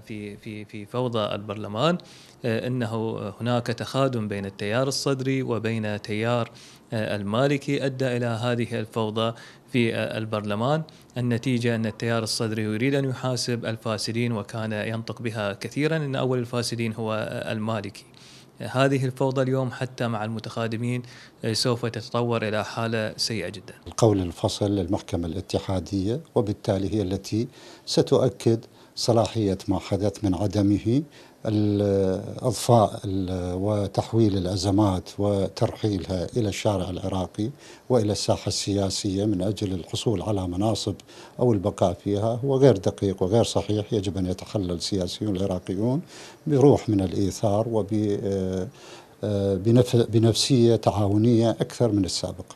في في في فوضى البرلمان آه، انه هناك تخادم بين التيار الصدري وبين تيار آه، المالكي ادى الى هذه الفوضى في آه، البرلمان النتيجة أن التيار الصدري يريد أن يحاسب الفاسدين وكان ينطق بها كثيرا أن أول الفاسدين هو المالكي هذه الفوضى اليوم حتى مع المتخادمين سوف تتطور إلى حالة سيئة جدا القول الفصل للمحكمة الاتحادية وبالتالي هي التي ستؤكد صلاحية ما حدث من عدمه الإضفاء وتحويل الأزمات وترحيلها إلى الشارع العراقي وإلى الساحة السياسية من أجل الحصول على مناصب أو البقاء فيها هو غير دقيق وغير صحيح يجب أن يتحلل السياسيون العراقيون بروح من الإيثار وبنفسيه آه، آه، بنفسية تعاونية أكثر من السابق